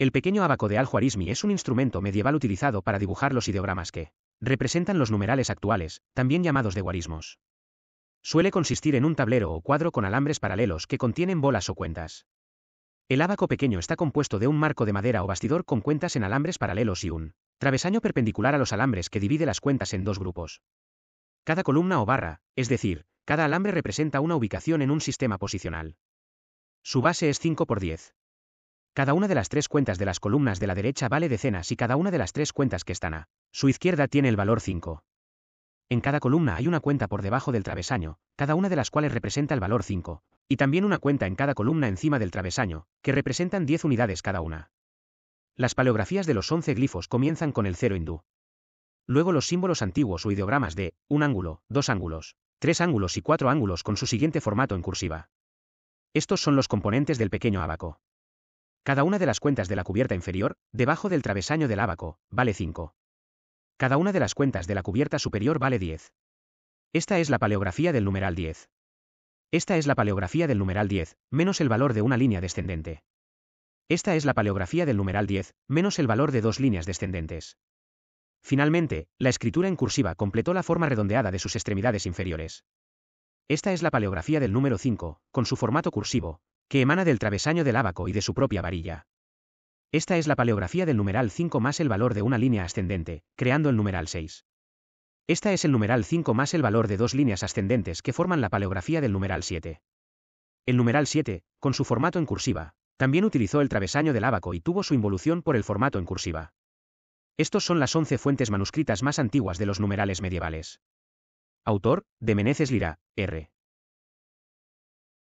El pequeño abaco de al es un instrumento medieval utilizado para dibujar los ideogramas que representan los numerales actuales, también llamados de guarismos. Suele consistir en un tablero o cuadro con alambres paralelos que contienen bolas o cuentas. El abaco pequeño está compuesto de un marco de madera o bastidor con cuentas en alambres paralelos y un travesaño perpendicular a los alambres que divide las cuentas en dos grupos. Cada columna o barra, es decir, cada alambre representa una ubicación en un sistema posicional. Su base es 5 por 10. Cada una de las tres cuentas de las columnas de la derecha vale decenas y cada una de las tres cuentas que están a su izquierda tiene el valor 5. En cada columna hay una cuenta por debajo del travesaño, cada una de las cuales representa el valor 5, y también una cuenta en cada columna encima del travesaño, que representan 10 unidades cada una. Las paleografías de los 11 glifos comienzan con el cero hindú. Luego los símbolos antiguos o ideogramas de un ángulo, dos ángulos, tres ángulos y cuatro ángulos con su siguiente formato en cursiva. Estos son los componentes del pequeño abaco. Cada una de las cuentas de la cubierta inferior, debajo del travesaño del ábaco, vale 5. Cada una de las cuentas de la cubierta superior vale 10. Esta es la paleografía del numeral 10. Esta es la paleografía del numeral 10, menos el valor de una línea descendente. Esta es la paleografía del numeral 10, menos el valor de dos líneas descendentes. Finalmente, la escritura en cursiva completó la forma redondeada de sus extremidades inferiores. Esta es la paleografía del número 5, con su formato cursivo, que emana del travesaño del ábaco y de su propia varilla. Esta es la paleografía del numeral 5 más el valor de una línea ascendente, creando el numeral 6. Esta es el numeral 5 más el valor de dos líneas ascendentes que forman la paleografía del numeral 7. El numeral 7, con su formato en cursiva, también utilizó el travesaño del ábaco y tuvo su involución por el formato en cursiva. Estos son las 11 fuentes manuscritas más antiguas de los numerales medievales. Autor, de Lira, R.